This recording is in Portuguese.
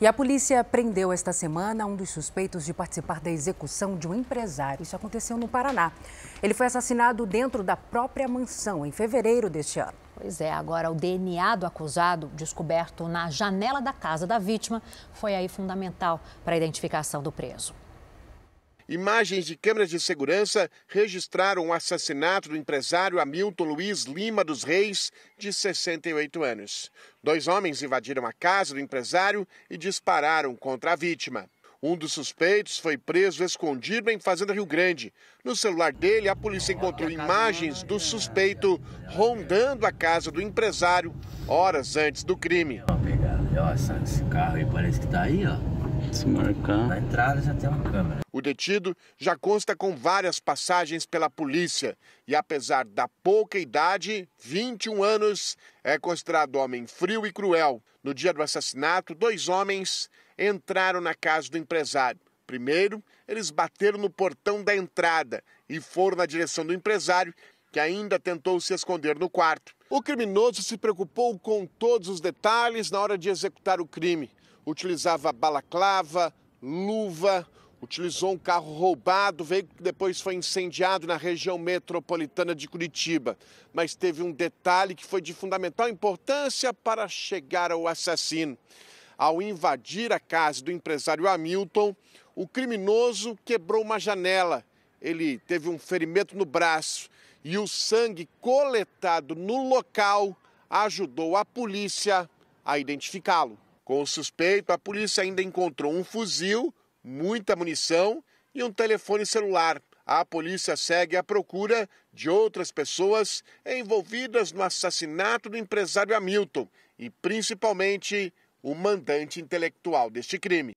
E a polícia prendeu esta semana um dos suspeitos de participar da execução de um empresário. Isso aconteceu no Paraná. Ele foi assassinado dentro da própria mansão em fevereiro deste ano. Pois é, agora o DNA do acusado, descoberto na janela da casa da vítima, foi aí fundamental para a identificação do preso. Imagens de câmeras de segurança registraram o assassinato do empresário Hamilton Luiz Lima dos Reis, de 68 anos. Dois homens invadiram a casa do empresário e dispararam contra a vítima. Um dos suspeitos foi preso escondido em Fazenda Rio Grande. No celular dele, a polícia encontrou imagens do suspeito rondando a casa do empresário horas antes do crime. esse carro aí parece que tá aí, ó. Se marcar. Na entrada já tem uma câmera. O detido já consta com várias passagens pela polícia e, apesar da pouca idade, 21 anos, é considerado homem frio e cruel. No dia do assassinato, dois homens entraram na casa do empresário. Primeiro, eles bateram no portão da entrada e foram na direção do empresário, que ainda tentou se esconder no quarto. O criminoso se preocupou com todos os detalhes na hora de executar o crime utilizava balaclava, luva, utilizou um carro roubado, veículo que depois foi incendiado na região metropolitana de Curitiba. Mas teve um detalhe que foi de fundamental importância para chegar ao assassino. Ao invadir a casa do empresário Hamilton, o criminoso quebrou uma janela. Ele teve um ferimento no braço e o sangue coletado no local ajudou a polícia a identificá-lo. Com o suspeito, a polícia ainda encontrou um fuzil, muita munição e um telefone celular. A polícia segue à procura de outras pessoas envolvidas no assassinato do empresário Hamilton e principalmente o mandante intelectual deste crime.